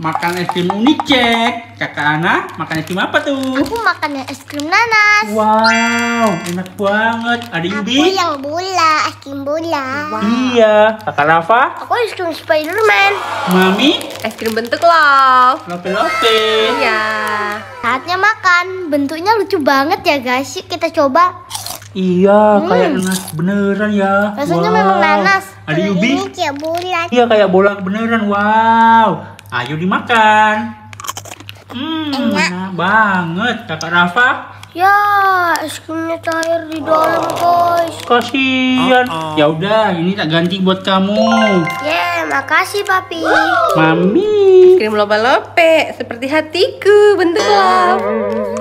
Makan es krim unicek. Kakak Ana, makan es krim apa tuh? Aku makan es krim nanas. Wow, enak banget. Ada Yubi? Aku yang bola, es krim bola. Wow. Iya. Kakak Rafa? Aku es krim Spiderman. Mami? Es krim bentuk love. Lope-lope. Iya. Saatnya makan. Bentuknya lucu banget ya guys. Yuk kita coba. Iya, hmm. kayak nanas beneran ya. Rasanya wow. memang nanas. Ada Yubi? Iya, kayak bola beneran. Wow. Ayo dimakan. Hmm, enak, banget. Kakak Rafa? Ya, es krimnya cair di dalam, guys. Kasihan. Uh oh. Ya udah, ini tak ganti buat kamu. Ya, yeah, makasih, Papi. Mami. Es krim loba seperti hatiku bentuklah.